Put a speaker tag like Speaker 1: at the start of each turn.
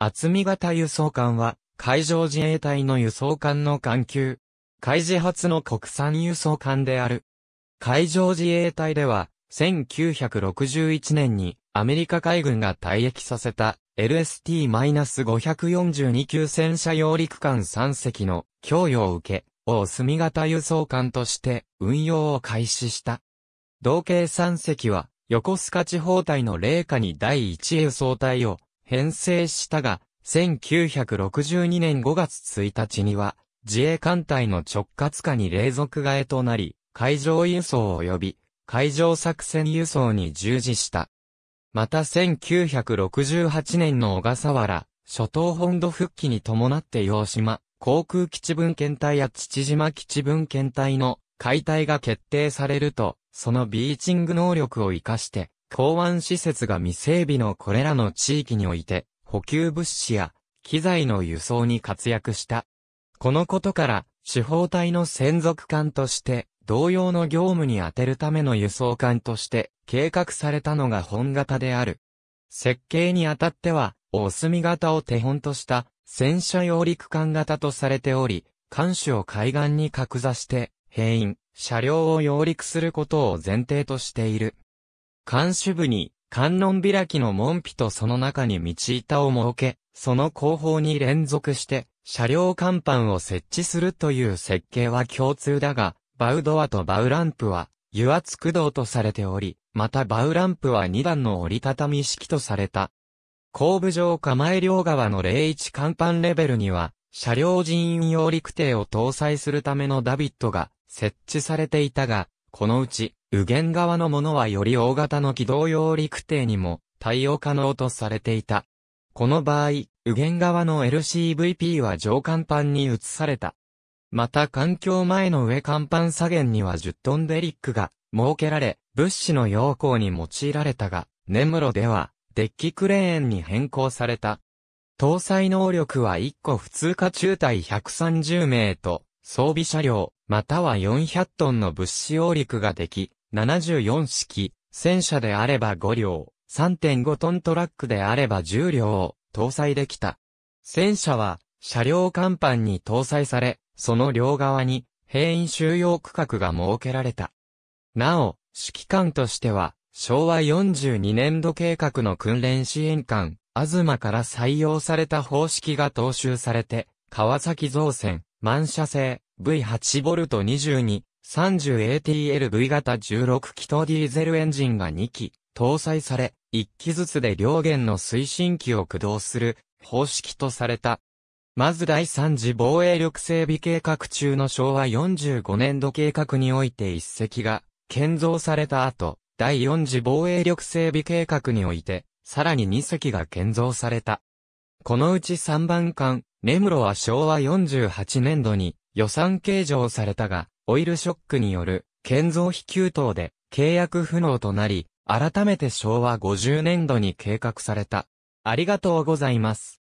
Speaker 1: 厚み型輸送艦は、海上自衛隊の輸送艦の艦級。海自発の国産輸送艦である。海上自衛隊では、1961年にアメリカ海軍が退役させた LST-542 級戦車揚陸艦3隻の供与を受け、を墨型輸送艦として運用を開始した。同型3隻は、横須賀地方隊の霊下に第1輸送隊を編成したが、1962年5月1日には、自衛艦隊の直轄下に隷属替えとなり、海上輸送及び海上作戦輸送に従事した。また1968年の小笠原、諸島本土復帰に伴って洋島、航空基地分検隊や父島基地分検隊の解体が決定されると、そのビーチング能力を活かして、港湾施設が未整備のこれらの地域において、補給物資や機材の輸送に活躍した。このことから、地方隊の専属艦として、同様の業務に充てるための輸送艦として計画されたのが本型である。設計にあたっては、お隅型を手本とした戦車揚陸艦型とされており、艦首を海岸に格座して、兵員、車両を揚陸することを前提としている。監視部に、観音開きの門扉とその中に道板を設け、その後方に連続して、車両甲板を設置するという設計は共通だが、バウドアとバウランプは、油圧駆動とされており、またバウランプは2段の折りたたみ式とされた。後部上構え両側の01甲板レベルには、車両人員用陸艇を搭載するためのダビットが設置されていたが、このうち、右舷側のものはより大型の軌道用陸艇にも対応可能とされていた。この場合、右舷側の LCVP は上甲板に移された。また環境前の上甲板左舷には10トンデリックが設けられ、物資の要項に用いられたが、根室ではデッキクレーンに変更された。搭載能力は1個普通科中隊130名と装備車両、または400トンの物資用陸ができ、74式、戦車であれば5両、3.5トントラックであれば10両を搭載できた。戦車は車両甲板に搭載され、その両側に兵員収容区画が設けられた。なお、指揮官としては、昭和42年度計画の訓練支援官、東から採用された方式が踏襲されて、川崎造船、満車製、V8V22、30ATLV 型16気筒ディーゼルエンジンが2機搭載され、1機ずつで両弦の推進機を駆動する方式とされた。まず第3次防衛力整備計画中の昭和45年度計画において一隻が建造された後、第4次防衛力整備計画において、さらに2隻が建造された。このうち3番艦、根室は昭和48年度に予算計上されたが、オイルショックによる建造費急騰で契約不能となり、改めて昭和50年度に計画された。ありがとうございます。